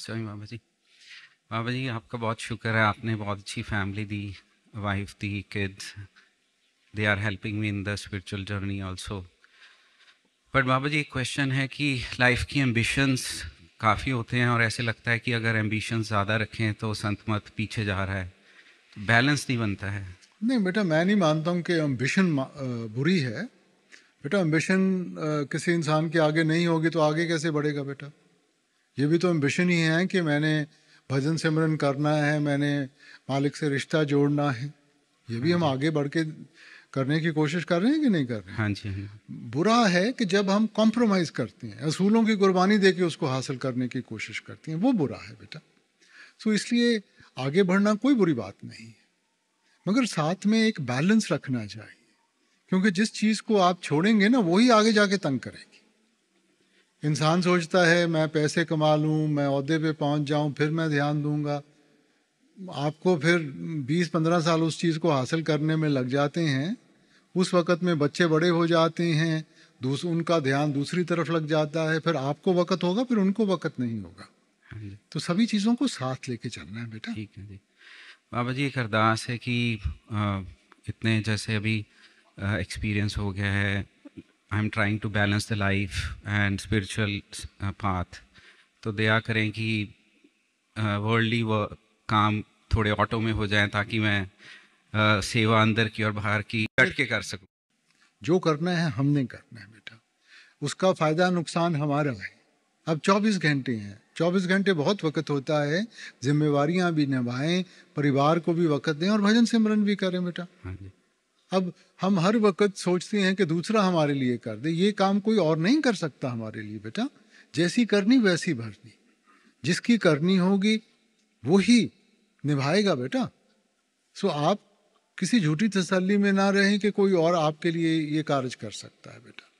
स्वामी बाबा जी बाबा जी आपका बहुत शुक्र है आपने बहुत अच्छी फैमिली दी वाइफ दी kids they are helping me in the spiritual journey also but बाबा जी एक क्वेश्चन है कि लाइफ की एम्बिशंस काफ़ी होते हैं और ऐसे लगता है कि अगर एम्बिशंस ज़्यादा रखें तो संत मत पीछे जा रहा है तो बैलेंस नहीं बनता है नहीं बेटा मैं नहीं मानता हूँ कि एम्बिशन बुरी है बेटा एम्बिशन किसी इंसान के आगे नहीं होगी तो आगे कैसे बढ़ेगा बेटा ये भी तो एम्बिशन ही है कि मैंने भजन सिमरन करना है मैंने मालिक से रिश्ता जोड़ना है ये भी हाँ हम आगे बढ़ के करने की कोशिश कर रहे हैं कि नहीं कर रहे हैं हाँ जी हाँ बुरा है कि जब हम कॉम्प्रोमाइज करते हैं असूलों की कुर्बानी दे के उसको हासिल करने की कोशिश करते हैं वो बुरा है बेटा सो इसलिए आगे बढ़ना कोई बुरी बात नहीं है मगर साथ में एक बैलेंस रखना चाहिए क्योंकि जिस चीज़ को आप छोड़ेंगे ना वही आगे जाके तंग करेंगे इंसान सोचता है मैं पैसे कमा लूँ मैं अहदे पे पहुँच जाऊँ फिर मैं ध्यान दूँगा आपको फिर 20-15 साल उस चीज़ को हासिल करने में लग जाते हैं उस वक़्त में बच्चे बड़े हो जाते हैं दूस उनका ध्यान दूसरी तरफ लग जाता है फिर आपको वक़्त होगा फिर उनको वक़्त नहीं होगा हाँ तो सभी चीज़ों को साथ लेके चलना है बेटा ठीक है जी बाबा जी एक अरदास है कि इतने जैसे अभी एक्सपीरियंस हो गया है I am trying to balance the life and spiritual path तो दया करें कि वर्ल्डली uh, व काम थोड़े ऑटो में हो जाए ताकि मैं आ, uh, सेवा अंदर की और बाहर की कट के कर सकूं जो करना है हमने करना है बेटा उसका फ़ायदा नुकसान हमारा है अब 24 घंटे हैं 24 घंटे बहुत वक्त होता है जिम्मेवार भी निभाएं परिवार को भी वक्त दें और भजन सिमरन भी करें बेटा हाँ जी अब हम हर वक्त सोचते हैं कि दूसरा हमारे लिए कर दे ये काम कोई और नहीं कर सकता हमारे लिए बेटा जैसी करनी वैसी भरनी जिसकी करनी होगी वो ही निभाएगा बेटा सो आप किसी झूठी तसल्ली में ना रहें कि कोई और आपके लिए ये कार्य कर सकता है बेटा